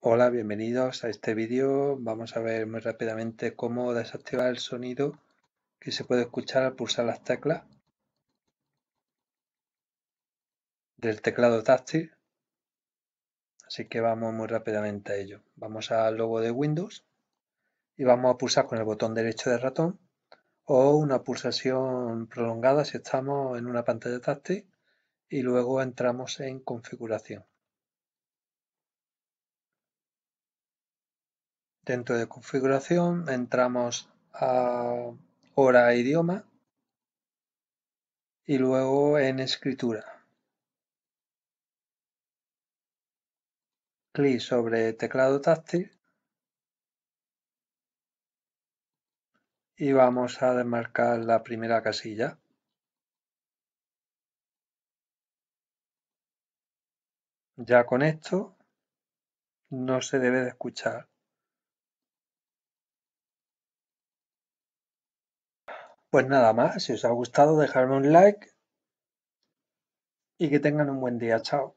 Hola, bienvenidos a este vídeo. Vamos a ver muy rápidamente cómo desactivar el sonido que se puede escuchar al pulsar las teclas del teclado táctil. Así que vamos muy rápidamente a ello. Vamos al logo de Windows y vamos a pulsar con el botón derecho del ratón o una pulsación prolongada si estamos en una pantalla táctil y luego entramos en configuración. Dentro de configuración entramos a hora e idioma y luego en escritura. Clic sobre teclado táctil y vamos a desmarcar la primera casilla. Ya con esto no se debe de escuchar. Pues nada más, si os ha gustado, dejadme un like y que tengan un buen día. Chao.